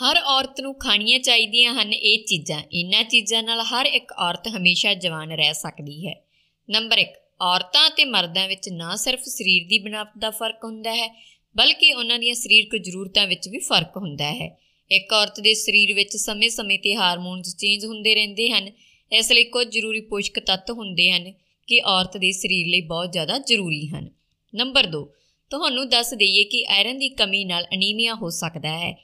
ਹਰ ਔਰਤ ਨੂੰ ਖਾਣੀਆਂ ਚਾਹੀਦੀਆਂ ਹਨ ਇਹ ਚੀਜ਼ਾਂ ਇਹਨਾਂ ਚੀਜ਼ਾਂ ਨਾਲ ਹਰ ਇੱਕ ਔਰਤ ਹਮੇਸ਼ਾ ਜਵਾਨ ਰਹਿ ਸਕਦੀ ਹੈ ਨੰਬਰ 1 ਔਰਤਾਂ ਤੇ ਮਰਦਾਂ ਵਿੱਚ ਨਾ ਸਿਰਫ ਸਰੀਰ ਦੀ ਬਣਾਵਟ ਦਾ ਫਰਕ ਹੁੰਦਾ ਹੈ ਬਲਕਿ ਉਹਨਾਂ ਦੀਆਂ ਸਰੀਰਕ ਜ਼ਰੂਰਤਾਂ ਵਿੱਚ ਵੀ ਫਰਕ ਹੁੰਦਾ ਹੈ ਇੱਕ ਔਰਤ ਦੇ ਸਰੀਰ ਵਿੱਚ ਸਮੇਂ-ਸਮੇਂ ਤੇ ਹਾਰਮੋਨਸ ਚੇਂਜ ਹੁੰਦੇ ਰਹਿੰਦੇ ਹਨ ਇਸ ਲਈ ਕੁਝ ਜ਼ਰੂਰੀ ਪੋਸ਼ਕ ਤੱਤ ਹੁੰਦੇ ਹਨ ਕਿ ਔਰਤ ਦੇ ਸਰੀਰ ਲਈ ਬਹੁਤ ਜ਼ਿਆਦਾ ਜ਼ਰੂਰੀ ਹਨ ਨੰਬਰ 2 ਤੁਹਾਨੂੰ ਦੱਸ ਦਈਏ ਕਿ ਆਇਰਨ ਦੀ ਕਮੀ ਨਾਲ ਅਨੀਮੀਆ ਹੋ ਸਕਦਾ ਹੈ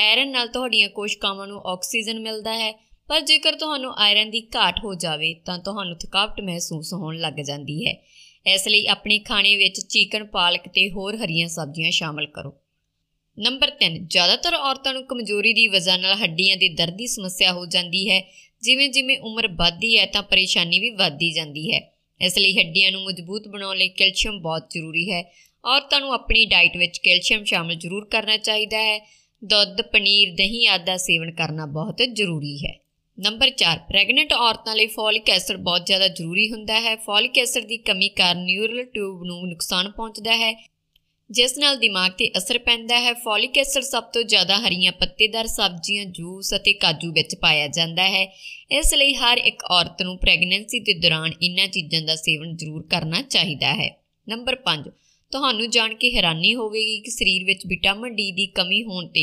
ਆਇਰਨ ਨਾਲ ਤੁਹਾਡੀਆਂ ਕੋਸ਼ਿਕਾਵਾਂ ਨੂੰ ਆਕਸੀਜਨ ਮਿਲਦਾ ਹੈ ਪਰ ਜੇਕਰ ਤੁਹਾਨੂੰ ਆਇਰਨ ਦੀ ਘਾਟ ਹੋ ਜਾਵੇ ਤਾਂ ਤੁਹਾਨੂੰ ਥਕਾਵਟ ਮਹਿਸੂਸ ਹੋਣ ਲੱਗ ਜਾਂਦੀ ਹੈ ਇਸ ਲਈ ਆਪਣੇ ਖਾਣੇ ਵਿੱਚ ਚਿਕਨ ਪਾਲਕ ਤੇ ਹੋਰ ਹਰੀਆਂ ਸਬਜ਼ੀਆਂ ਸ਼ਾਮਲ ਕਰੋ ਨੰਬਰ 3 ਜ਼ਿਆਦਾਤਰ ਔਰਤਾਂ ਨੂੰ ਕਮਜ਼ੋਰੀ ਦੀ ਵਜ੍ਹਾ ਨਾਲ ਹੱਡੀਆਂ ਦੇ ਦਰਦ ਦੀ ਸਮੱਸਿਆ ਹੋ ਜਾਂਦੀ ਹੈ ਜਿਵੇਂ-ਜਿਵੇਂ ਉਮਰ ਵੱਧਦੀ ਹੈ ਤਾਂ ਪਰੇਸ਼ਾਨੀ ਵੀ ਵੱਧਦੀ ਜਾਂਦੀ ਹੈ ਇਸ ਲਈ ਹੱਡੀਆਂ ਨੂੰ ਮਜ਼ਬੂਤ ਬਣਾਉਣ ਲਈ ਕੈਲਸ਼ੀਅਮ ਬਹੁਤ ਜ਼ਰੂਰੀ ਹੈ ਔਰਤਾਂ ਨੂੰ ਆਪਣੀ ਡਾਈਟ ਵਿੱਚ ਕੈਲਸ਼ੀਅਮ ਸ਼ਾਮਲ ਜ਼ਰੂਰ ਕਰਨਾ ਚਾਹੀਦਾ ਹੈ ਦੁੱਧ ਪਨੀਰ ਦਹੀਂ ਆਦਿ ਦਾ ਸੇਵਨ ਕਰਨਾ ਬਹੁਤ ਜ਼ਰੂਰੀ ਹੈ ਨੰਬਰ 4 ਪ੍ਰੈਗਨੈਂਟ ਔਰਤਾਂ ਲਈ ਫੋਲਿਕ ਐਸਿਡ ਬਹੁਤ ਜ਼ਿਆਦਾ ਜ਼ਰੂਰੀ ਹੁੰਦਾ ਹੈ ਫੋਲਿਕ ਐਸਿਡ ਦੀ ਕਮੀ ਕਾਰਨ ਨਿਊਰਲ ਟਿਊਬ ਨੂੰ ਨੁਕਸਾਨ ਪਹੁੰਚਦਾ ਹੈ ਜਿਸ ਨਾਲ ਦਿਮਾਗ ਤੇ ਅਸਰ ਪੈਂਦਾ ਹੈ ਫੋਲਿਕ ਐਸਿਡ ਸਭ ਤੋਂ ਜ਼ਿਆਦਾ ਹਰੀਆਂ ਪੱਤੇਦਾਰ ਸਬਜ਼ੀਆਂ ਜੂਸ ਅਤੇ ਕਾਜੂ ਵਿੱਚ ਪਾਇਆ ਜਾਂਦਾ ਹੈ ਇਸ ਲਈ ਹਰ ਇੱਕ ਔਰਤ ਨੂੰ ਪ੍ਰੈਗਨੈਂਸੀ ਦੇ ਦੌਰਾਨ ਇਹਨਾਂ ਚੀਜ਼ਾਂ ਦਾ ਸੇਵਨ ਜ਼ਰੂਰ ਕਰਨਾ ਚਾਹੀਦਾ ਹੈ ਨੰਬਰ 5 ਤੁਹਾਨੂੰ ਜਾਣ ਕੇ ਹੈਰਾਨੀ ਹੋਵੇਗੀ ਕਿ ਸਰੀਰ ਵਿੱਚ ਵਿਟਾਮਿਨ ਡੀ ਦੀ ਕਮੀ ਹੋਣ ਤੇ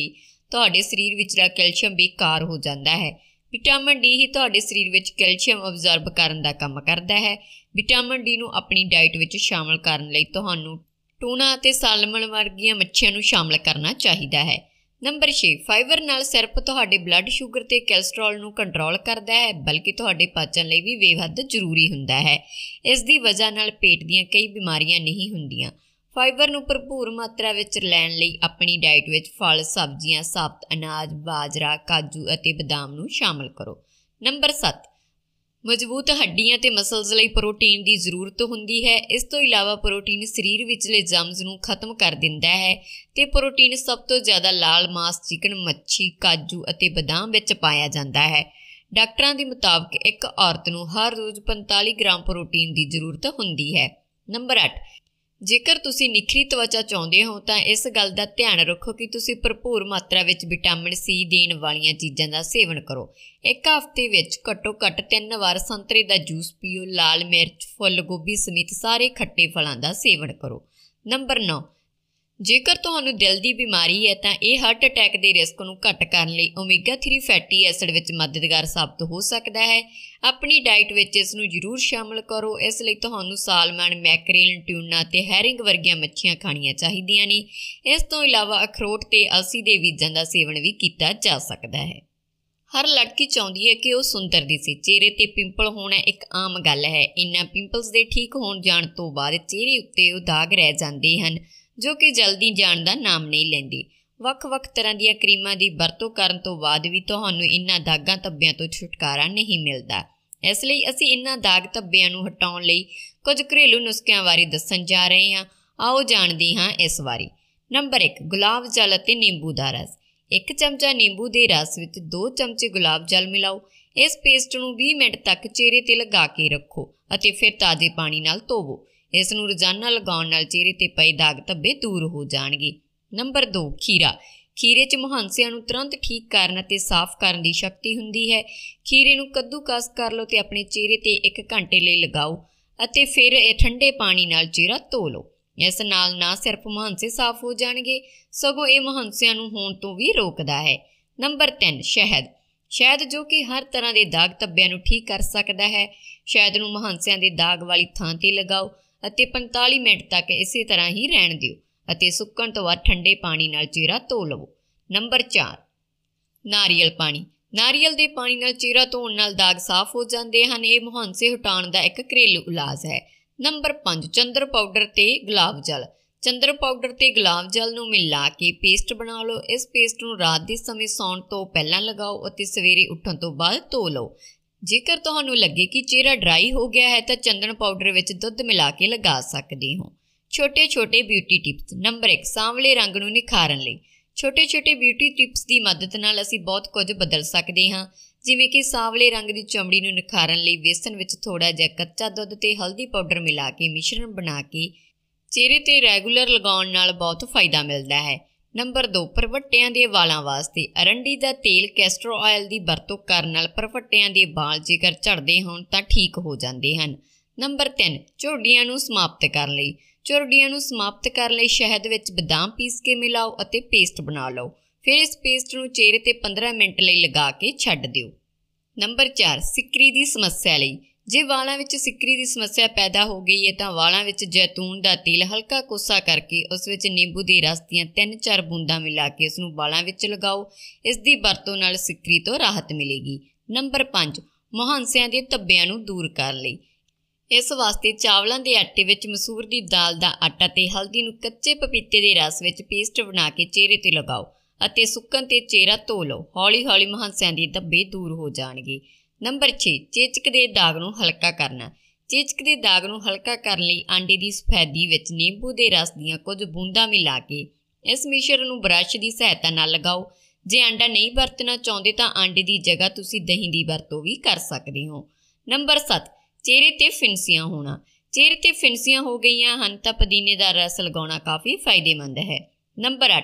ਤੁਹਾਡੇ ਸਰੀਰ ਵਿੱਚਲਾ ਕੈਲਸ਼ੀਅਮ ਬੇਕਾਰ ਹੋ ਜਾਂਦਾ ਹੈ ਵਿਟਾਮਿਨ ਡੀ ਹੀ ਤੁਹਾਡੇ ਸਰੀਰ ਵਿੱਚ ਕੈਲਸ਼ੀਅਮ ਅਬਜ਼ਰਬ ਕਰਨ ਦਾ ਕੰਮ ਕਰਦਾ ਹੈ ਵਿਟਾਮਿਨ ਡੀ ਨੂੰ ਆਪਣੀ ਡਾਈਟ ਵਿੱਚ ਸ਼ਾਮਲ ਕਰਨ ਲਈ ਤੁਹਾਨੂੰ ਟੂਨਾ ਅਤੇ ਸਾਲਮਨ ਵਰਗੀਆਂ ਮੱਛੀਆਂ ਨੂੰ ਸ਼ਾਮਲ ਕਰਨਾ ਚਾਹੀਦਾ ਹੈ ਨੰਬਰ 6 ਫਾਈਬਰ ਨਾਲ ਸਿਰਫ ਤੁਹਾਡੇ ਬਲੱਡ ਸ਼ੂਗਰ ਤੇ ਕੋਲੇਸਟ੍ਰੋਲ ਨੂੰ ਕੰਟਰੋਲ ਕਰਦਾ ਹੈ ਬਲਕਿ ਤੁਹਾਡੇ ਪਾਚਨ ਲਈ ਵੀ ਬੇਵੱਧ ਜ਼ਰੂਰੀ ਹੁੰਦਾ ਹੈ ਇਸ ਦੀ ਵਜ੍ਹਾ ਨਾਲ ਪੇਟ ਦੀਆਂ ਕਈ ਬਿਮਾਰੀਆਂ ਨਹੀਂ ਹੁੰਦੀਆਂ ਫਾਈਬਰ ਨੂੰ ਭਰਪੂਰ ਮਾਤਰਾ ਵਿੱਚ ਲੈਣ ਲਈ ਆਪਣੀ ਡਾਈਟ ਵਿੱਚ ਫਲ ਸਬਜ਼ੀਆਂ ਸਾਬਤ ਅਨਾਜ ਬਾਜਰਾ ਕਾਜੂ ਅਤੇ ਬਦਾਮ ਨੂੰ ਸ਼ਾਮਲ ਕਰੋ ਨੰਬਰ 7 ਮਜ਼ਬੂਤ ਹੱਡੀਆਂ ਤੇ ਮਸਲਸ ਲਈ ਪ੍ਰੋਟੀਨ ਦੀ ਜ਼ਰੂਰਤ ਹੁੰਦੀ ਹੈ ਇਸ ਤੋਂ ਇਲਾਵਾ ਪ੍ਰੋਟੀਨ ਸਰੀਰ ਵਿੱਚਲੇ ਜਮਜ਼ ਨੂੰ ਖਤਮ ਕਰ ਦਿੰਦਾ ਹੈ ਤੇ ਪ੍ਰੋਟੀਨ ਸਭ ਤੋਂ ਜ਼ਿਆਦਾ ਲਾਲ ਮਾਸ ਚਿਕਨ ਮੱਛੀ ਕਾਜੂ ਅਤੇ ਬਦਾਮ ਵਿੱਚ ਪਾਇਆ ਜਾਂਦਾ ਹੈ ਡਾਕਟਰਾਂ ਦੇ ਮੁਤਾਬਕ ਇੱਕ ਔਰਤ ਨੂੰ ਹਰ ਰੋਜ਼ 45 ਗ੍ਰਾਮ ਪ੍ਰੋਟੀਨ ਦੀ ਜ਼ਰੂਰਤ ਹੁੰਦੀ ਹੈ ਨੰਬਰ 8 ਜੇਕਰ ਤੁਸੀਂ ਨਿਖਰੀ ਤਵਚਾ ਚਾਹੁੰਦੇ ਹੋ ਤਾਂ ਇਸ ਗੱਲ ਦਾ ਧਿਆਨ ਰੱਖੋ ਕਿ ਤੁਸੀਂ ਭਰਪੂਰ ਮਾਤਰਾ ਵਿੱਚ ਵਿਟਾਮਿਨ ਸੀ ਦੇਣ ਵਾਲੀਆਂ ਚੀਜ਼ਾਂ ਦਾ ਸੇਵਨ ਕਰੋ ਇੱਕ ਹਫ਼ਤੇ ਵਿੱਚ ਘੱਟੋ ਘੱਟ 3 ਵਾਰ ਸੰਤਰੇ ਦਾ ਜੂਸ ਪੀਓ ਲਾਲ ਮਿਰਚ ਫੁੱਲ ਗੋਭੀ ਸਮੇਤ ਸਾਰੇ ਖੱਟੇ ਫਲਾਂ ਦਾ ਸੇਵਨ ਕਰੋ ਨੰਬਰ 9 ਜੇਕਰ ਤੁਹਾਨੂੰ ਦਿਲ ਦੀ ਬਿਮਾਰੀ ਹੈ ਤਾਂ ਇਹ ਹਾਰਟ ਅਟੈਕ ਦੇ ਰਿਸਕ ਨੂੰ ਘੱਟ ਕਰਨ ਲਈ ਓਮੇਗਾ 3 ਫੈਟੀ ਐਸਿਡ ਵਿੱਚ ਮਦਦਗਾਰ ਸਾਬਤ ਹੋ ਸਕਦਾ ਹੈ ਆਪਣੀ ਡਾਈਟ ਵਿੱਚ ਇਸ ਨੂੰ ਜ਼ਰੂਰ ਸ਼ਾਮਲ ਕਰੋ ਇਸ ਲਈ ਤੁਹਾਨੂੰ ਸਾਲਮਨ ਮੈਕਰੇਲ ਟਿਊਨਾ ਤੇ ਹੈਰਿੰਗ ਵਰਗੀਆਂ ਮੱਛੀਆਂ ਖਾਣੀਆਂ ਚਾਹੀਦੀਆਂ ਨੇ ਇਸ ਤੋਂ ਇਲਾਵਾ ਅਖਰੋਟ ਤੇ ਅਲਸੀ ਦੇ ਬੀਜਾਂ ਦਾ ਸੇਵਨ ਵੀ ਕੀਤਾ ਜਾ ਸਕਦਾ ਹੈ ਹਰ ਲੜਕੀ ਚਾਹੁੰਦੀ ਹੈ ਕਿ ਉਹ ਸੁੰਦਰ ਦਿਸੇ ਚਿਹਰੇ ਤੇ ਪਿੰਪਲ ਹੋਣਾ ਇੱਕ ਆਮ ਗੱਲ ਹੈ ਇਨ੍ਹਾਂ ਪਿੰਪਲਸ ਦੇ ਠੀਕ ਹੋਣ ਜਾਣ ਤੋਂ ਬਾਅਦ ਚਿਹਰੇ ਉੱਤੇ ਉਹ ਦਾਗ ਰਹਿ ਜਾਂਦੇ ਹਨ ਜੋ ਕਿ ਜਲਦੀ ਜਾਣ ਦਾ ਨਾਮ ਨਹੀਂ ਲੈਂਦੀ ਵੱਖ-ਵੱਖ ਤਰ੍ਹਾਂ ਦੀਆਂ ਕਰੀਮਾਂ ਦੀ ਵਰਤੋਂ ਕਰਨ ਤੋਂ ਬਾਅਦ ਵੀ ਤੁਹਾਨੂੰ ਇਨ੍ਹਾਂ ਦਾਗਾਂ ਧੱਬਿਆਂ ਤੋਂ ਛੁਟਕਾਰਾ ਨਹੀਂ ਮਿਲਦਾ ਇਸ ਲਈ ਅਸੀਂ ਇਨ੍ਹਾਂ ਦਾਗ ਧੱਬਿਆਂ ਨੂੰ ਹਟਾਉਣ ਲਈ ਕੁਝ ਘਰੇਲੂ ਨੁਸਖਿਆਂ ਬਾਰੇ ਦੱਸਣ ਜਾ ਰਹੇ ਹਾਂ ਆਓ ਜਾਣਦੇ ਹਾਂ ਇਸ ਵਾਰੀ ਨੰਬਰ 1 ਗੁਲਾਬ ਜਲ ਅਤੇ ਨਿੰਬੂ ਦਾ ਰਸ 1 ਚਮਚਾ ਨਿੰਬੂ ਦੇ ਰਸ ਵਿੱਚ 2 ਚਮਚੇ ਗੁਲਾਬ ਜਲ ਮਿਲਾਓ ਇਸ ਪੇਸਟ ਨੂੰ 20 ਮਿੰਟ ਤੱਕ ਚਿਹਰੇ ਤੇ ਲਗਾ ਕੇ ਰੱਖੋ ਅਤੇ ਫਿਰ ਤਾਜ਼ੇ ਪਾਣੀ ਨਾਲ ਧੋਵੋ ਇਸ ਨੂੰ ਰੋਜ਼ਾਨਾ ਲਗਾਉਣ ਨਾਲ ਚਿਹਰੇ ਤੇ ਪਏ ਦਾਗ ਧੱਬੇ ਦੂਰ ਹੋ ਜਾਣਗੇ ਨੰਬਰ 2 ਖੀਰਾ ਖੀਰੇ 'ਚ ਮਹਾਂਸਿਆਂ ਨੂੰ ਤੁਰੰਤ ਠੀਕ ਕਰਨ ਅਤੇ ਸਾਫ਼ ਕਰਨ ਦੀ ਸ਼ਕਤੀ ਹੁੰਦੀ ਹੈ ਖੀਰੇ ਨੂੰ ਕੱਦੂਕਸ ਕਰ ਲਓ ਤੇ ਆਪਣੇ ਚਿਹਰੇ ਤੇ 1 ਘੰਟੇ ਲਈ ਲਗਾਓ ਅਤੇ ਫਿਰ ਇਹ ਠੰਡੇ ਪਾਣੀ ਨਾਲ ਚਿਹਰਾ ਧੋ ਲਓ ਇਸ ਨਾਲ ਨਾ ਸਿਰਫ ਮਹਾਂਸੇ ਸਾਫ਼ ਹੋ ਜਾਣਗੇ ਸਗੋਂ ਇਹ ਮਹਾਂਸਿਆਂ ਨੂੰ ਹੋਣ ਤੋਂ ਵੀ ਰੋਕਦਾ ਹੈ ਨੰਬਰ 3 ਸ਼ਹਿਦ ਸ਼ਹਿਦ ਜੋ ਕਿ ਹਰ ਤਰ੍ਹਾਂ ਦੇ ਦਾਗ ਧੱਬਿਆਂ ਨੂੰ ਠੀਕ ਕਰ ਸਕਦਾ ਹੈ ਸ਼ਹਿਦ ਨੂੰ ਮਹਾਂਸਿਆਂ ਦੇ ਦਾਗ ਵਾਲੀ ਥਾਂ ਤੇ ਲਗਾਓ ਅਤੇ 45 ਮਿੰਟ ਤੱਕ ਇਸੇ ਤਰ੍ਹਾਂ ਹੀ ਰਹਿਣ ਦਿਓ ਅਤੇ ਸੁੱਕਣ ਤੋਂ ਬਾਅਦ ਠੰਡੇ ਪਾਣੀ ਨਾਲ ਚਿਹਰਾ ਧੋ ਲਵੋ ਨੰਬਰ 4 ਨਾਰੀਅਲ ਪਾਣੀ ਨਾਰੀਅਲ ਦੇ ਪਾਣੀ ਨਾਲ ਚਿਹਰਾ ਧੋਣ ਨਾਲ ਦਾਗ ਸਾਫ਼ ਹੋ ਜਾਂਦੇ ਹਨ ਇਹ ਮੁਹਾਂਸੇ ਹਟਾਉਣ ਦਾ ਇੱਕ ਘਰੇਲੂ ਇਲਾਜ ਹੈ ਨੰਬਰ 5 ਚੰਦਰ ਪਾਊਡਰ ਤੇ ਗੁਲਾਬ ਜਲ ਚੰਦਰ ਪਾਊਡਰ ਤੇ ਗੁਲਾਬ ਜਲ ਨੂੰ ਮਿਲਾ ਕੇ ਪੇਸਟ ਬਣਾ ਲਓ ਇਸ ਪੇਸਟ ਨੂੰ ਰਾਤ ਦੇ ਸਮੇਂ ਸੌਣ ਤੋਂ ਪਹਿਲਾਂ ਲਗਾਓ ਅਤੇ ਸਵੇਰੇ ਉੱਠਣ ਤੋਂ ਬਾਅਦ ਧੋ ਲਓ ਜੇਕਰ ਤੁਹਾਨੂੰ ਲੱਗੇ ਕਿ ਚਿਹਰਾ ਡਰਾਈ ਹੋ ਗਿਆ ਹੈ ਤਾਂ ਚੰਦਨ ਪਾਊਡਰ ਵਿੱਚ ਦੁੱਧ ਮਿਲਾ ਕੇ ਲਗਾ ਸਕਦੇ ਹੋ ਛੋਟੇ-ਛੋਟੇ ਬਿਊਟੀ ਟਿਪਸ ਨੰਬਰ 1 ਸਾਂਵਲੇ ਰੰਗ ਨੂੰ ਨਿਖਾਰਨ ਲਈ ਛੋਟੇ-ਛੋਟੇ ਬਿਊਟੀ ਟਿਪਸ ਦੀ ਮਦਦ ਨਾਲ ਅਸੀਂ ਬਹੁਤ ਕੁਝ ਬਦਲ ਸਕਦੇ ਹਾਂ ਜਿਵੇਂ ਕਿ ਸਾਂਵਲੇ ਰੰਗ ਦੀ ਚਮੜੀ ਨੂੰ ਨਿਖਾਰਨ ਲਈ ਵੇਸਣ ਵਿੱਚ ਥੋੜਾ ਜਿਹਾ ਕੱਚਾ ਦੁੱਧ ਤੇ ਹਲਦੀ ਪਾਊਡਰ ਮਿਲਾ ਕੇ ਮਿਸ਼ਰਣ ਬਣਾ ਕੇ ਚਿਹਰੇ ਤੇ ਰੈਗੂਲਰ ਲਗਾਉਣ ਨਾਲ ਬਹੁਤ ਫਾਇਦਾ ਮਿਲਦਾ ਹੈ ਨੰਬਰ 2 ਪਰਵੱਟਿਆਂ ਦੇ ਵਾਲਾਂ ਵਾਸਤੇ ਅਰੰਡੀ ਦਾ ਤੇਲ ਕੈਸਟਰ ਆਇਲ ਦੀ ਵਰਤੋਂ ਕਰਨ ਨਾਲ ਪਰਵੱਟਿਆਂ ਦੇ ਵਾਲ ਜੇਕਰ ਝੜਦੇ ਹੋਣ ਤਾਂ ਠੀਕ ਹੋ ਜਾਂਦੇ ਹਨ ਨੰਬਰ 3 ਝੁਰੜੀਆਂ ਨੂੰ ਸਮਾਪਤ ਕਰਨ ਲਈ ਝੁਰੜੀਆਂ ਨੂੰ ਸਮਾਪਤ ਕਰਨ ਲਈ ਸ਼ਹਿਦ ਵਿੱਚ ਬਦਾਮ ਪੀਸ ਕੇ ਮਿਲਾਓ ਅਤੇ ਪੇਸਟ ਬਣਾ ਲਓ ਫਿਰ ਇਸ ਪੇਸਟ ਨੂੰ ਚਿਹਰੇ ਤੇ 15 ਮਿੰਟ ਲਈ ਲਗਾ ਕੇ ਛੱਡ ਦਿਓ ਨੰਬਰ 4 ਸਿਕਰੀ ਦੀ ਸਮੱਸਿਆ ਲਈ ਜੇ ਵਾਲਾਂ ਵਿੱਚ ਸਿੱਕਰੀ ਦੀ ਸਮੱਸਿਆ ਪੈਦਾ ਹੋ ਗਈ ਹੈ ਤਾਂ ਵਾਲਾਂ ਵਿੱਚ ਜੈਤੂਨ ਦਾ ਤੇਲ ਹਲਕਾ ਕੋਸਾ ਕਰਕੇ ਉਸ ਵਿੱਚ ਨਿੰਬੂ ਦੇ ਰਸ ਦੀਆਂ 3-4 ਬੂੰਦਾਂ ਮਿਲਾ ਕੇ ਇਸ ਨੂੰ ਵਾਲਾਂ ਵਿੱਚ ਲਗਾਓ ਇਸ ਦੀ ਵਰਤੋਂ ਨਾਲ ਸਿੱਕਰੀ ਤੋਂ ਰਾਹਤ ਮਿਲੇਗੀ ਨੰਬਰ 5 ਮਹਾਂਸਿਆਂ ਦੇ ਧੱਬਿਆਂ ਨੂੰ ਦੂਰ ਕਰ ਲਈ ਇਸ ਵਾਸਤੇ ਚਾਵਲਾਂ ਦੇ ਆਟੇ ਵਿੱਚ ਮਸੂਰ ਦੀ ਦਾਲ ਦਾ ਆਟਾ ਤੇ ਹਲਦੀ ਨੂੰ ਕੱਚੇ ਪਪੀਤੇ ਦੇ ਰਸ ਵਿੱਚ ਪੇਸਟ ਬਣਾ ਕੇ ਚਿਹਰੇ ਤੇ ਲਗਾਓ ਅਤੇ ਸੁੱਕਣ ਤੇ ਚਿਹਰਾ ਧੋ ਲਓ ਹੌਲੀ-ਹੌਲੀ ਮਹਾਂਸਿਆਂ ਦੇ ਧੱਬੇ ਦੂਰ ਹੋ ਜਾਣਗੇ ਨੰਬਰ 6 ਚੇਚਕ ਦੇ ਦਾਗ ਨੂੰ ਹਲਕਾ ਕਰਨਾ ਚੇਚਕ ਦੇ ਦਾਗ ਨੂੰ ਹਲਕਾ ਕਰਨ ਲਈ ਆਂਡੇ ਦੀ ਸਫੈਦੀ ਵਿੱਚ ਨਿੰਬੂ ਦੇ ਰਸ ਦੀਆਂ ਕੁਝ ਬੂੰਦਾਂ ਮਿਲਾ ਕੇ ਇਸ ਮਿਸ਼ਰਣ ਨੂੰ ਬ੍ਰਸ਼ ਦੀ ਸਹਾਇਤਾ ਨਾਲ ਲਗਾਓ ਜੇ ਆਂਡਾ ਨਹੀਂ ਵਰਤਣਾ ਚਾਹੁੰਦੇ ਤਾਂ ਆਂਡੇ ਦੀ ਜਗ੍ਹਾ ਤੁਸੀਂ ਦਹੀਂ ਦੀ ਵਰਤੋਂ ਵੀ ਕਰ ਸਕਦੇ ਹੋ ਨੰਬਰ 7 ਚਿਹਰੇ ਤੇ ਫਿੰਸੀਆਂ ਹੋਣਾ ਚਿਹਰੇ ਤੇ ਫਿੰਸੀਆਂ ਹੋ ਗਈਆਂ ਹਨ ਤਾਂ ਪੁਦੀਨੇ ਦਾ ਰਸ ਲਗਾਉਣਾ ਕਾਫੀ ਫਾਇਦੇਮੰਦ ਹੈ ਨੰਬਰ 8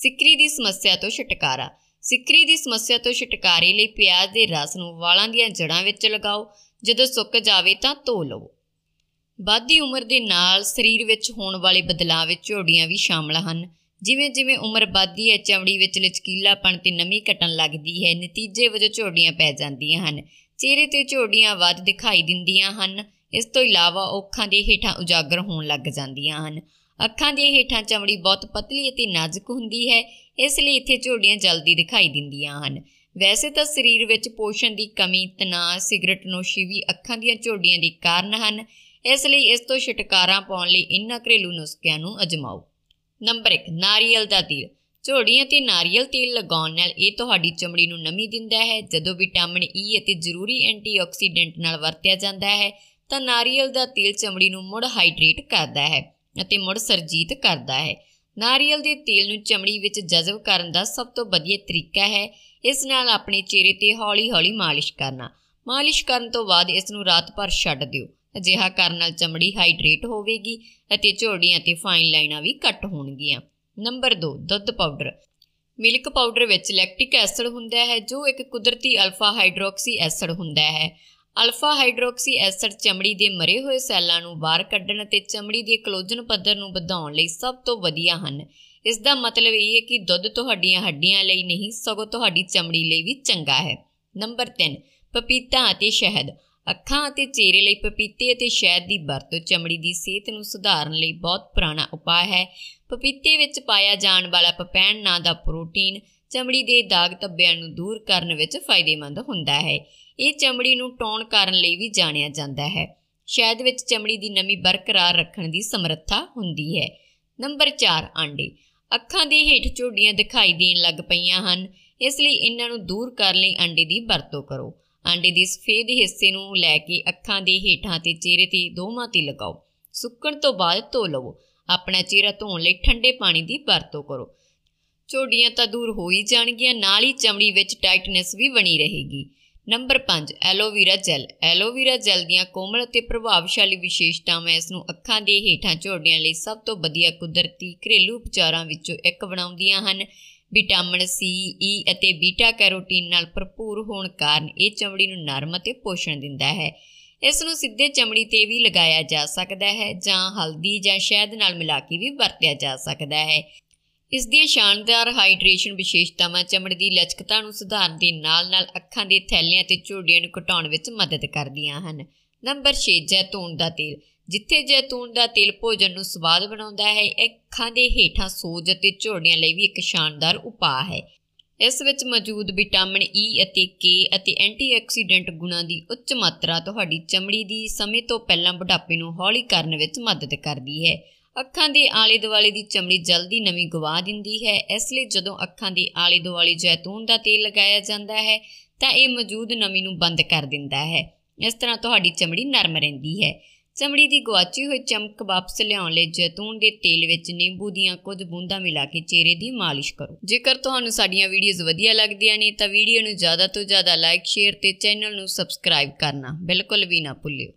ਸਿਕਰੀ ਦੀ ਸਮੱਸਿਆ ਤੋਂ ਛੁਟਕਾਰਾ ਸਿੱਕਰੀ ਦੀ ਸਮੱਸਿਆ ਤੋਂ ਛੁਟਕਾਰੇ ਲਈ ਪਿਆਜ਼ ਦੇ ਰਸ ਨੂੰ ਵਾਲਾਂ ਦੀਆਂ ਜੜਾਂ ਵਿੱਚ ਲਗਾਓ ਜਦੋਂ ਸੁੱਕ ਜਾਵੇ ਤਾਂ ਧੋ ਲਵੋ ਵੱਧਦੀ ਉਮਰ ਦੇ ਨਾਲ ਸਰੀਰ ਵਿੱਚ ਹੋਣ ਵਾਲੇ ਬਦਲਾਅ ਵਿੱਚ ਝੋੜੀਆਂ ਵੀ ਸ਼ਾਮਲ ਹਨ ਜਿਵੇਂ-ਜਿਵੇਂ ਉਮਰ ਵੱਧਦੀ ਹੈ ਚਮੜੀ ਵਿੱਚ ਲਚਕੀਲਾਪਣ ਤੇ ਨਮੀ ਘਟਣ ਲੱਗਦੀ ਹੈ ਨਤੀਜੇ ਵਜੋਂ ਝੋੜੀਆਂ ਪੈ ਜਾਂਦੀਆਂ ਹਨ ਚਿਹਰੇ ਤੇ ਝੋੜੀਆਂ ਵੱਧ ਦਿਖਾਈ ਦਿੰਦੀਆਂ ਹਨ ਇਸ ਤੋਂ ਇਲਾਵਾ ਅੱਖਾਂ ਦੇ ਹੇਠਾਂ ਉਜਾਗਰ ਹੋਣ ਲੱਗ ਜਾਂਦੀਆਂ ਹਨ ਅੱਖਾਂ ਦੇ ਹੇਠਾਂ ਚਮੜੀ ਬਹੁਤ ਪਤਲੀ ਅਤੇ ਨਾਜ਼ੁਕ ਹੁੰਦੀ ਹੈ ਇਸ ਲਈ ਇੱਥੇ ਝੋੜੀਆਂ ਜਲਦੀ ਦਿਖਾਈ ਦਿੰਦੀਆਂ ਹਨ ਵੈਸੇ ਤਾਂ ਸਰੀਰ ਵਿੱਚ ਪੋਸ਼ਣ ਦੀ ਕਮੀ ਤਣਾਅ ਸਿਗਰਟ ਨੋਸ਼ੀ ਵੀ ਅੱਖਾਂ ਦੀਆਂ ਝੋੜੀਆਂ ਦੇ ਕਾਰਨ ਹਨ ਇਸ ਲਈ ਇਸ ਤੋਂ ਛੁਟਕਾਰਾ ਪਾਉਣ ਲਈ ਇਨ੍ਹਾਂ ਘਰੇਲੂ ਨੁਸਖਿਆਂ ਨੂੰ ਅਜਮਾਓ ਨੰਬਰ 1 ਨਾਰੀਅਲ ਦਾ ਤੇਲ ਝੋੜੀਆਂ ਤੇ ਨਾਰੀਅਲ ਤੇਲ ਲਗਾਉਣ ਨਾਲ ਇਹ ਤੁਹਾਡੀ ਚਮੜੀ ਨੂੰ ਨਮੀ ਦਿੰਦਾ ਹੈ ਜਦੋਂ ਵਿਟਾਮਿਨ ਈ e ਅਤੇ ਜ਼ਰੂਰੀ ਐਂਟੀਆਕਸੀਡੈਂਟ ਨਾਲ ਵਰਤਿਆ ਜਾਂਦਾ ਹੈ ਤਾਂ ਨਾਰੀਅਲ ਦਾ ਤੇਲ ਚਮੜੀ ਨੂੰ ਮੁੜ ਹਾਈਡਰੇਟ ਕਰਦਾ ਹੈ ਅਤੇ ਮੁੜ ਸਰਜੀਤ ਕਰਦਾ ਹੈ ਨਾਰੀਅਲ ਦੇ ਤੇਲ ਨੂੰ ਚਮੜੀ ਵਿੱਚ ਜਜ਼ਬ ਕਰਨ ਦਾ ਸਭ ਤੋਂ ਵਧੀਆ ਤਰੀਕਾ ਹੈ ਇਸ ਨਾਲ ਆਪਣੇ ਚਿਹਰੇ ਤੇ ਹੌਲੀ-ਹੌਲੀ ਮਾਲਿਸ਼ ਕਰਨਾ ਮਾਲਿਸ਼ ਕਰਨ ਤੋਂ ਬਾਅਦ ਇਸ ਨੂੰ ਰਾਤ ਭਰ ਛੱਡ ਦਿਓ ਅਜਿਹਾ ਕਰਨ ਨਾਲ ਚਮੜੀ ਹਾਈਡਰੇਟ ਹੋਵੇਗੀ ਅਤੇ ਝੋੜੀਆਂ ਤੇ ਫਾਈਨ ਲਾਈਨਾਂ ਵੀ ਘੱਟ ਹੋਣਗੀਆਂ ਨੰਬਰ 2 ਦੁੱਧ ਪਾਊਡਰ ਮਿਲਕ ਪਾਊਡਰ ਵਿੱਚ ਲੈਕਟਿਕ ਐਸਿਡ ਹੁੰਦਾ ਹੈ ਜੋ ਇੱਕ ਕੁਦਰਤੀ ਅਲਫਾ ਹਾਈਡਰੋਕਸੀ ਐਸਿਡ ਹੁੰਦਾ ਹੈ ਅਲਫਾ ਹਾਈਡਰੋਕਸੀ ਐਸਿਡ ਚਮੜੀ ਦੇ ਮਰੇ ਹੋਏ ਸੈੱਲਾਂ ਨੂੰ ਬਾਹਰ ਕੱਢਣ ਅਤੇ ਚਮੜੀ ਦੇ ਕੋਲੋਜਨ ਪੱਧਰ ਨੂੰ ਵਧਾਉਣ ਲਈ ਸਭ ਤੋਂ ਵਧੀਆ ਹਨ ਇਸ ਦਾ ਮਤਲਬ ਇਹ ਹੈ ਕਿ ਦੁੱਧ ਤੁਹਾਡੀਆਂ ਹੱਡੀਆਂ ਲਈ ਨਹੀਂ ਸਗੋਂ ਤੁਹਾਡੀ ਚਮੜੀ ਲਈ ਵੀ ਚੰਗਾ ਹੈ ਨੰਬਰ 3 ਪਪੀਤਾ ਅਤੇ ਸ਼ਹਿਦ ਅੱਖਾਂ ਅਤੇ ਚਿਹਰੇ ਲਈ ਪਪੀਤੇ ਅਤੇ ਸ਼ਹਿਦ ਦੀ ਵਰਤੋਂ ਚਮੜੀ ਦੀ ਸਿਹਤ ਨੂੰ ਸੁਧਾਰਨ ਲਈ ਬਹੁਤ ਪੁਰਾਣਾ ਉਪਾਅ ਹੈ ਪਪੀਤੇ ਵਿੱਚ ਪਾਇਆ ਜਾਣ ਵਾਲਾ ਪਪੈਨ ਨਾਂ ਦਾ ਪ੍ਰੋਟੀਨ ਚਮੜੀ ਦੇ ਦਾਗ ਧੱਬਿਆਂ ਨੂੰ ਦੂਰ ਕਰਨ ਵਿੱਚ ਫਾਇਦੇਮੰਦ ਹੁੰਦਾ ਹੈ ਇਹ ਚਮੜੀ ਨੂੰ ਟੋਨ ਕਰਨ ਲਈ ਵੀ ਜਾਣਿਆ ਜਾਂਦਾ ਹੈ ਸ਼ਹਿਦ ਵਿੱਚ ਚਮੜੀ ਦੀ ਨਮੀ ਬਰਕਰਾਰ ਰੱਖਣ ਦੀ ਸਮਰੱਥਾ ਹੁੰਦੀ ਹੈ ਨੰਬਰ 4 ਆਂਡੇ ਅੱਖਾਂ ਦੇ ਹੇਠ ਝੋਡੀਆਂ ਦਿਖਾਈ ਦੇਣ ਲੱਗ ਪਈਆਂ ਹਨ ਇਸ ਲਈ ਇਹਨਾਂ ਨੂੰ ਦੂਰ ਕਰਨ ਲਈ ਆਂਡੇ ਦੀ ਵਰਤੋਂ ਕਰੋ ਆਂਡੇ ਦੇ ਸਫੇਦ ਹਿੱਸੇ ਨੂੰ ਲੈ ਕੇ ਅੱਖਾਂ ਦੇ ਹੇਠਾਂ ਤੇ ਚਿਹਰੇ ਤੇ ਦੋਵਾਂ ਤੇ ਲਗਾਓ ਸੁੱਕਣ ਤੋਂ ਬਾਅਦ ਧੋ ਲਵੋ ਆਪਣਾ ਚਿਹਰਾ ਧੋਣ ਲਈ ਠੰਡੇ ਪਾਣੀ ਦੀ ਵਰਤੋਂ ਕਰੋ ਝੋਡੀਆਂ ਤਾਂ ਦੂਰ ਹੋ ਹੀ ਜਾਣਗੀਆਂ ਨਾਲ ਹੀ ਚਮੜੀ ਵਿੱਚ ਟਾਈਟਨੈਸ ਵੀ ਬਣੀ ਰਹੇਗੀ number 5 aloe vera gel aloe vera gel ਦੀਆਂ ਕੋਮਲ ਅਤੇ ਪ੍ਰਭਾਵਸ਼ਾਲੀ ਵਿਸ਼ੇਸ਼ਤਾਵਾਂ ਇਸ ਨੂੰ ਅੱਖਾਂ ਦੇ ਹੇਠਾਂ ਝੋਡੀਆਂ ਲਈ ਸਭ ਤੋਂ ਵਧੀਆ ਕੁਦਰਤੀ ਘਰੇਲੂ ਉਪਚਾਰਾਂ ਵਿੱਚੋਂ ਇੱਕ ਬਣਾਉਂਦੀਆਂ ਹਨ ਵਿਟਾਮਿਨ ਸੀ ਈ e ਅਤੇ ਬੀਟਾ ਕੈਰੋਟਿਨ ਨਾਲ ਭਰਪੂਰ ਹੋਣ ਕਾਰਨ ਇਹ ਚਮੜੀ ਨੂੰ ਨਰਮ ਅਤੇ ਪੋਸ਼ਣ ਦਿੰਦਾ ਹੈ ਇਸ ਨੂੰ ਸਿੱਧੇ ਚਮੜੀ ਤੇ ਵੀ ਲਗਾਇਆ ਜਾ ਸਕਦਾ ਹੈ ਜਾਂ ਹਲਦੀ ਜਾਂ ਸ਼ਹਿਦ ਨਾਲ ਮਿਲਾ ਕੇ ਵੀ ਵਰਤਿਆ ਜਾ ਸਕਦਾ ਹੈ ਇਸ ਦੀਆਂ ਸ਼ਾਨਦਾਰ ਹਾਈਡਰੇਸ਼ਨ ਵਿਸ਼ੇਸ਼ਤਾਵਾਂ ਚਮੜੀ ਦੀ ਲਚਕਤਾ ਨੂੰ ਸੁਧਾਰਨ ਦੇ ਨਾਲ-ਨਾਲ ਅੱਖਾਂ ਦੇ ਥੈਲਿਆਂ ਤੇ ਝੁਰੜੀਆਂ ਨੂੰ ਘਟਾਉਣ ਵਿੱਚ ਮਦਦ ਕਰਦੀਆਂ ਹਨ ਨੰਬਰ 6 ਜੈਤੂਨ ਦਾ ਤੇਲ ਜਿੱਥੇ ਜੈਤੂਨ ਦਾ ਤੇਲ ਭੋਜਨ ਨੂੰ ਸਵਾਦ ਬਣਾਉਂਦਾ ਹੈ ਅੱਖਾਂ ਦੇ ਹੇਠਾਂ ਸੋਜ ਅਤੇ ਝੁਰੜੀਆਂ ਲਈ ਵੀ ਇੱਕ ਸ਼ਾਨਦਾਰ ਉਪਾਅ ਹੈ ਇਸ ਵਿੱਚ ਮੌਜੂਦ ਵਿਟਾਮਿਨ ਈ e ਅਤੇ ਕੇ ਅਤੇ ਐਂਟੀਆਕਸੀਡੈਂਟ ਗੁਣਾਂ ਦੀ ਉੱਚ ਮਾਤਰਾ ਤੁਹਾਡੀ ਚਮੜੀ ਦੀ ਸਮੇਂ ਤੋਂ ਪਹਿਲਾਂ ਬੁਢਾਪੇ ਨੂੰ ਹੌਲੀ ਕਰਨ ਵਿੱਚ ਮਦਦ ਕਰਦੀ ਹੈ ਅੱਖਾਂ ਦੇ ਆਲੇ ਦੁਆਲੇ ਦੀ ਚਮੜੀ ਜਲਦੀ ਨਵੀਂ ਗਵਾ ਦਿੰਦੀ ਹੈ ਇਸ ਲਈ ਜਦੋਂ ਅੱਖਾਂ ਦੇ ਆਲੇ ਦੁਆਲੇ ਜੈਤੂਨ ਦਾ ਤੇਲ ਲਗਾਇਆ ਜਾਂਦਾ ਹੈ ਤਾਂ ਇਹ ਮੌਜੂਦ ਨਮੀ ਨੂੰ ਬੰਦ ਕਰ ਦਿੰਦਾ ਹੈ ਇਸ ਤਰ੍ਹਾਂ ਤੁਹਾਡੀ ਚਮੜੀ ਨਰਮ ਰਹਿੰਦੀ ਹੈ ਚਮੜੀ ਦੀ ਗਵਾਚੀ ਹੋਈ ਚਮਕ ਵਾਪਸ ਲਿਆਉਣ ਲਈ ਜੈਤੂਨ ਦੇ ਤੇਲ ਵਿੱਚ ਨਿੰਬੂ ਦੀਆਂ ਕੁਝ ਬੂੰਦਾਂ ਮਿਲਾ ਕੇ ਚਿਹਰੇ ਦੀ ਮਾਲਿਸ਼ ਕਰੋ ਜੇਕਰ ਤੁਹਾਨੂੰ ਸਾਡੀਆਂ ਵੀਡੀਓਜ਼ ਵਧੀਆ ਲੱਗਦੀਆਂ ਨੇ ਤਾਂ ਵੀਡੀਓ ਨੂੰ ਜ਼ਿਆਦਾ ਤੋਂ ਜ਼ਿਆਦਾ ਲਾਈਕ ਸ਼ੇਅਰ ਤੇ ਚੈਨਲ ਨੂੰ ਸਬਸਕ੍ਰਾਈਬ ਕਰਨਾ ਬਿਲਕੁਲ ਵੀ ਨਾ ਭੁੱਲਿਓ